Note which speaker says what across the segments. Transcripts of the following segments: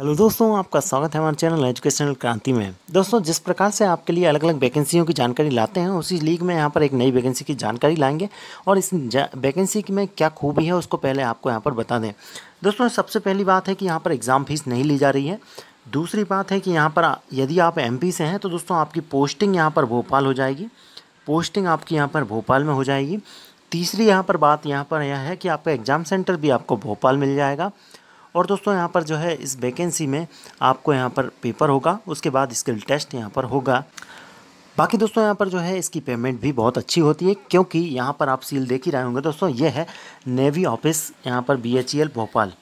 Speaker 1: hello दोस्तों आपका स्वागत है हमारे चैनल एजुकेशनल क्रांति में दोस्तों जिस प्रकार से आपके लिए अलग अलग वैकेंसियों की जानकारी लाते हैं उसी लीग में यहाँ पर एक नई वैकेंसी की जानकारी लाएंगे और इस वैकेंसी में क्या खूबी है उसको पहले आपको यहाँ पर बता दें दोस्तों सबसे पहली बात है कि यहाँ पर एग्ज़ाम फीस नहीं ली जा रही है दूसरी बात है कि यहाँ पर यदि आप एम से हैं तो दोस्तों आपकी पोस्टिंग यहाँ पर भोपाल हो जाएगी पोस्टिंग आपकी यहाँ पर भोपाल में हो जाएगी तीसरी यहाँ पर बात यहाँ पर यह है कि आपका एग्ज़ाम सेंटर भी आपको भोपाल मिल जाएगा और दोस्तों यहाँ पर जो है इस वैकेंसी में आपको यहाँ पर पेपर होगा उसके बाद स्किल टेस्ट यहाँ पर होगा बाकी दोस्तों यहाँ पर जो है इसकी पेमेंट भी बहुत अच्छी होती है क्योंकि यहाँ पर आप सील देख ही रहे होंगे दोस्तों ये है नेवी ऑफिस यहाँ पर B Bhopal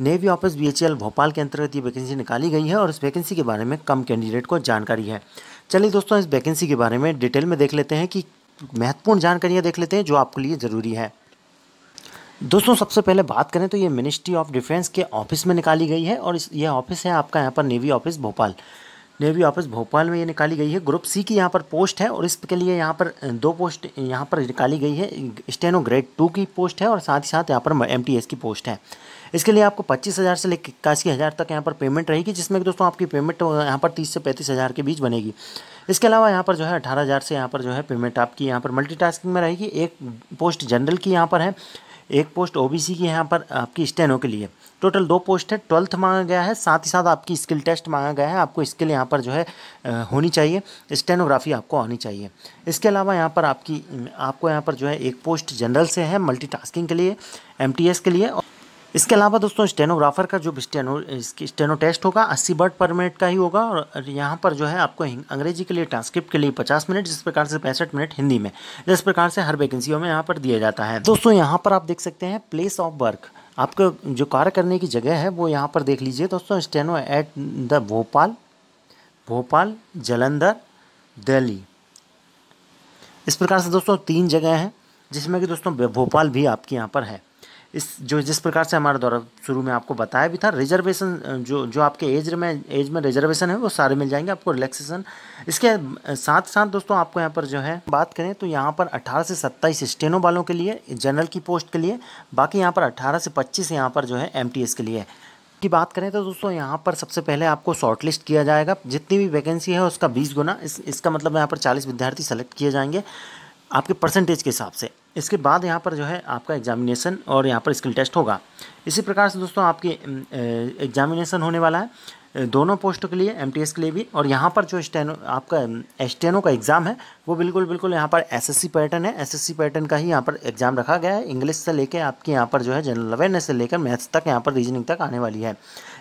Speaker 1: navy office B Bhopal के अंतर्गत ये वैकेंसी निकाली गई है और इस वैकेंसी के बारे में कम कैंडिडेट को जानकारी है चलिए दोस्तों इस वैकेंसी के बारे में डिटेल में देख लेते हैं कि महत्वपूर्ण जानकारियाँ देख लेते हैं जो आपके लिए ज़रूरी है दोस्तों सबसे पहले बात करें तो ये मिनिस्ट्री ऑफ डिफेंस के ऑफिस में निकाली गई है और इस ये ऑफिस है आपका यहाँ पर navy office Bhopal navy office Bhopal में ये निकाली गई है ग्रुप सी की यहाँ पर पोस्ट है और इसके लिए यहाँ पर दो पोस्ट यहाँ पर निकाली गई है स्टेनो ग्रेड टू की पोस्ट है और साथ ही साथ यहाँ पर एम की पोस्ट है इसके लिए आपको पच्चीस हज़ार से लेकर इक्यासी हज़ार तक यहाँ पर पेमेंट रहेगी जिसमें दोस्तों आपकी पेमेंट यहाँ पर तीस से पैंतीस हज़ार के बीच बनेगी इसके अलावा यहाँ पर जो है अठारह हज़ार से यहाँ पर जो है पेमेंट आपकी यहाँ पर मल्टीटास्किंग में रहेगी एक पोस्ट जनरल की यहाँ पर है एक पोस्ट ओबीसी की यहाँ पर आपकी स्टेनो के लिए टोटल दो पोस्ट है ट्वेल्थ मांगा गया है साथ ही साथ आपकी स्किल टेस्ट मांगा गया है आपको स्किल यहाँ पर जो है होनी चाहिए स्टेनोग्राफी आपको आनी चाहिए इसके अलावा यहाँ पर आपकी आपको यहाँ पर जो है एक पोस्ट जनरल से है मल्टीटास्किंग के लिए एमटीएस के लिए और इसके अलावा दोस्तों स्टेनोग्राफर का जो स्टेनो इसकी स्टेनो टेस्ट होगा अस्सी वर्ड पर मिनट का ही होगा और यहाँ पर जो है आपको अंग्रेजी के लिए ट्रांसक्रिप्ट के लिए पचास मिनट जिस प्रकार से पैंसठ मिनट हिंदी में जिस प्रकार से हर वैकेंसियों में यहाँ पर दिया जाता है दोस्तों यहाँ पर आप देख सकते हैं प्लेस ऑफ वर्क आपका जो कार्य करने की जगह है वो यहाँ पर देख लीजिए दोस्तों steno at the Bhopal Bhopal Jalandhar Delhi इस प्रकार से दोस्तों तीन जगह हैं जिसमें कि दोस्तों भोपाल भी आपके यहाँ पर है इस जो जिस प्रकार से हमारे द्वारा शुरू में आपको बताया भी था रिजर्वेशन जो जो आपके एज में एज में रिजर्वेशन है वो सारे मिल जाएंगे आपको रिलैक्सेशन इसके साथ साथ दोस्तों आपको यहाँ पर जो है बात करें तो यहाँ पर 18 से 27 स्टेनो वालों के लिए जनरल की पोस्ट के लिए बाकी यहाँ पर अट्ठारह से पच्चीस यहाँ पर जो है एम के लिए की बात करें तो दोस्तों यहाँ पर सबसे पहले आपको शॉर्टलिस्ट किया जाएगा जितनी भी वैकेंसी है उसका बीस गुना इस, इसका मतलब यहाँ पर चालीस विद्यार्थी सेलेक्ट किए जाएंगे आपके परसेंटेज के हिसाब से इसके बाद यहाँ पर जो है आपका एग्जामिनेशन और यहाँ पर स्किल टेस्ट होगा इसी प्रकार से दोस्तों आपकी एग्जामिनेशन होने वाला है दोनों पोस्ट के लिए एमटीएस के लिए भी और यहाँ पर जो स्टेनो आपका एस्टेनो का एग्ज़ाम है वो बिल्कुल बिल्कुल यहाँ पर एसएससी पैटर्न है एसएससी पैटर्न का ही यहाँ पर एग्ज़ाम रखा गया है इंग्लिश से लेकर आपके यहाँ पर जो है जनरल अवेयरनेस से लेकर मैथ्स तक यहाँ पर रीजनिंग तक आने वाली है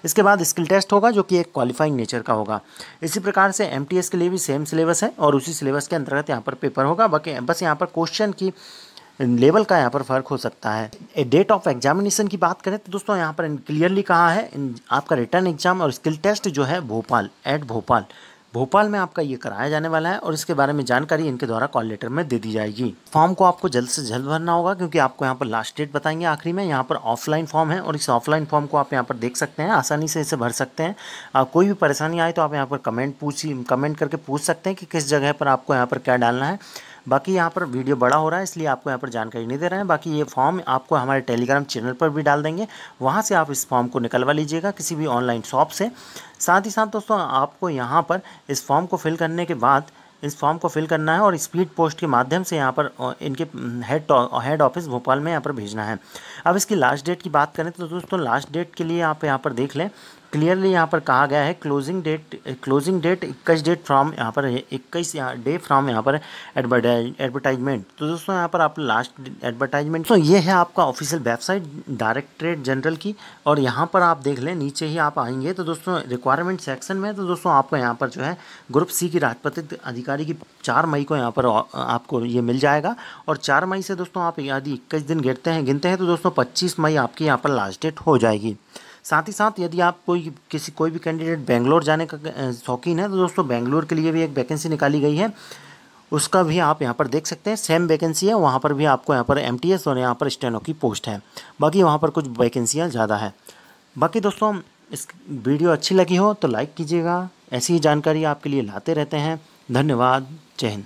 Speaker 1: इसके बाद स्किल टेस्ट होगा जो कि एक क्वालिफाइंग नेचर का होगा इसी प्रकार से एम के लिए भी सेम सिलेबस है और उसी सिलेबस के अंतर्गत यहाँ पर पेपर होगा बाकी बस यहाँ पर क्वेश्चन की लेवल का यहाँ पर फ़र्क हो सकता है डेट ऑफ एग्जामिनेशन की बात करें तो दोस्तों यहाँ पर क्लियरली कहा है आपका रिटर्न एग्जाम और स्किल टेस्ट जो है भोपाल एट भोपाल भोपाल में आपका ये कराया जाने वाला है और इसके बारे में जानकारी इनके द्वारा कॉल लेटर में दे दी जाएगी फॉर्म को आपको जल्द से जल्द भरना होगा क्योंकि आपको यहाँ पर लास्ट डेट बताएंगे आखिरी में यहाँ पर ऑफलाइन फॉर्म है और इस ऑफलाइन फॉर्म को आप यहाँ पर देख सकते हैं आसानी से इसे भर सकते हैं आप कोई भी परेशानी आए तो आप यहाँ पर कमेंट पूछ कमेंट करके पूछ सकते हैं कि किस जगह पर आपको यहाँ पर क्या डालना है बाकी यहाँ पर वीडियो बड़ा हो रहा है इसलिए आपको यहाँ पर जानकारी नहीं दे रहे हैं बाकी ये फॉर्म आपको हमारे टेलीग्राम चैनल पर भी डाल देंगे वहाँ से आप इस फॉर्म को निकलवा लीजिएगा किसी भी ऑनलाइन शॉप से साथ ही साथ दोस्तों आपको यहाँ पर इस फॉर्म को फिल करने के बाद इस फॉर्म को फिल करना है और स्पीड पोस्ट के माध्यम से यहाँ पर इनके हेड हेड ऑफिस भोपाल में यहाँ पर भेजना है अब इसकी लास्ट डेट की बात करें तो दोस्तों लास्ट डेट के लिए आप यहाँ पर देख लें क्लियरली यहाँ पर कहा गया है क्लोजिंग डेट क्लोजिंग डेट इक्कीस डेट फ्रॉम यहाँ पर इक्कीस यहाँ डे फ्रॉम यहाँ पर एडवर्टाइजमेंट तो दोस्तों यहाँ पर आप लास्ट एडवर्टाइजमेंट तो ये है आपका ऑफिशियल वेबसाइट डायरेक्टरेट जनरल की और यहाँ पर आप देख लें नीचे ही आप आएंगे तो दोस्तों रिक्वायरमेंट सेक्शन में तो दोस्तों आपको यहाँ पर जो है ग्रुप सी की राजपत्रित अधिकारी की चार मई को यहाँ पर आपको ये मिल जाएगा और चार मई से दोस्तों आप यदि इक्कीस दिन गिरते हैं गिनते हैं तो दोस्तों पच्चीस मई आपकी यहाँ पर लास्ट डेट हो जाएगी साथ ही साथ यदि आप कोई किसी कोई भी कैंडिडेट बेंगलोर जाने का शौकीन है तो दोस्तों बेंगलोर के लिए भी एक वैकेंसी निकाली गई है उसका भी आप यहाँ पर देख सकते हैं सेम वैकेंसी है वहाँ पर भी आपको यहाँ पर एम और यहाँ पर स्टेनो की पोस्ट है बाकी वहाँ पर कुछ वैकेंसियाँ ज़्यादा है बाकी दोस्तों इस वीडियो अच्छी लगी हो तो लाइक कीजिएगा ऐसी ही जानकारी आपके लिए लाते रहते हैं धन्यवाद जय हिंद